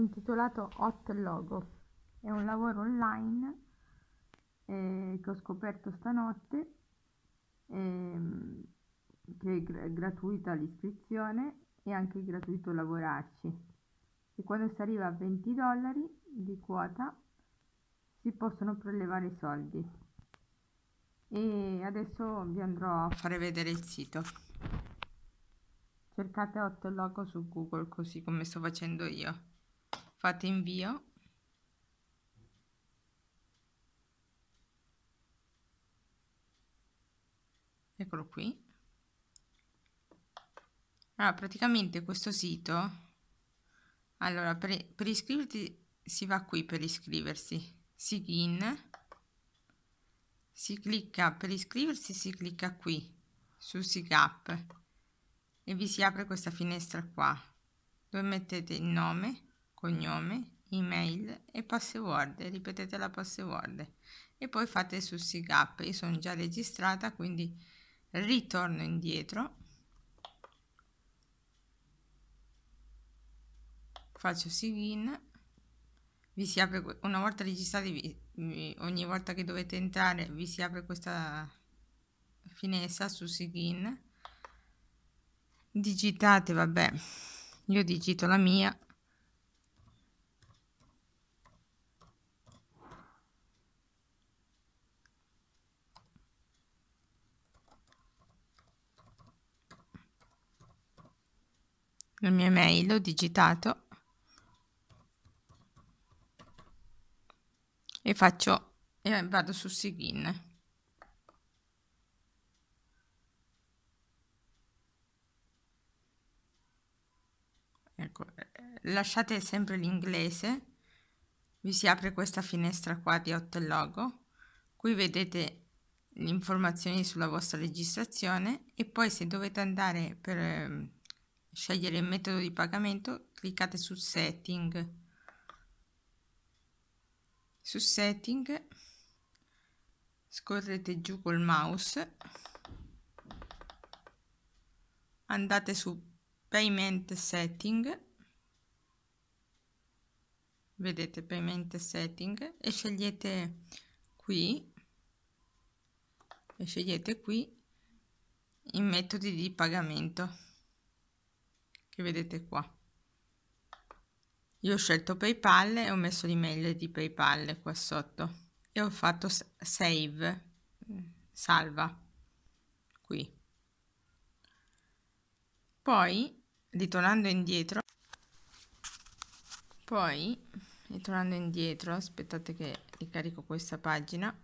intitolato Hot Logo. È un lavoro online eh, che ho scoperto stanotte, eh, che è gr- gratuita l'iscrizione e anche gratuito lavorarci. E quando si arriva a 20 dollari di quota si possono prelevare i soldi. E adesso vi andrò a fare vedere il sito. Cercate 8 logo su Google così come sto facendo io fate invio eccolo qui allora praticamente questo sito allora per, per iscriverti si va qui per iscriversi si in si clicca per iscriversi si clicca qui su sigap e vi si apre questa finestra qua dove mettete il nome cognome, email e password, ripetete la password e poi fate su sig up, io sono già registrata quindi ritorno indietro, faccio SIGIN, vi si apre, una volta registrati vi, vi, ogni volta che dovete entrare vi si apre questa finestra su SIGIN, digitate vabbè io digito la mia la mia mail, ho digitato e faccio e vado su sign. Ecco, eh, lasciate sempre l'inglese, vi si apre questa finestra qua di Hotel Logo, qui vedete le informazioni sulla vostra registrazione e poi se dovete andare per ehm, scegliere il metodo di pagamento, cliccate su Setting. Su Setting scorrete giù col mouse, andate su Payment Setting, vedete Payment Setting e scegliete qui e scegliete qui i metodi di pagamento che vedete qua io ho scelto paypal e ho messo l'email di paypal qua sotto e ho fatto save mm, salva qui poi ritornando indietro poi ritornando indietro aspettate che ricarico questa pagina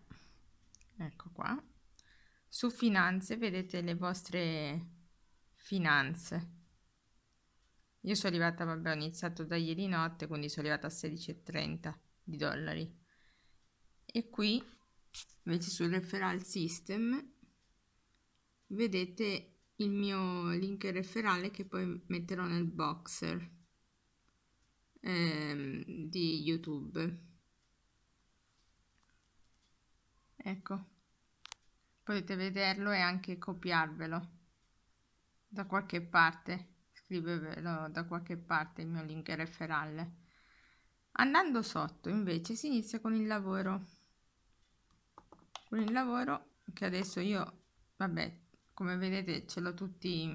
ecco qua su finanze vedete le vostre finanze io sono arrivata, vabbè, ho iniziato da ieri notte, quindi sono arrivata a 16,30 di dollari. E qui, invece sul referral system, vedete il mio link referrale che poi metterò nel boxer ehm, di YouTube. Ecco, potete vederlo e anche copiarvelo da qualche parte scrivevo eh, da qualche parte il mio link referale. Andando sotto invece si inizia con il lavoro, con il lavoro che adesso io, vabbè, come vedete ce l'ho tutti,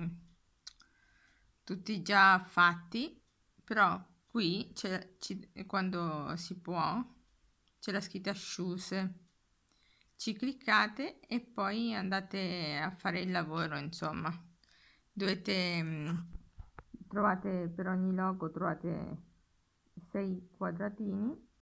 tutti già fatti, però qui ci, quando si può c'è la scritta shoes, ci cliccate e poi andate a fare il lavoro, insomma, dovete mm, trovate per ogni logo trovate 6 quadratini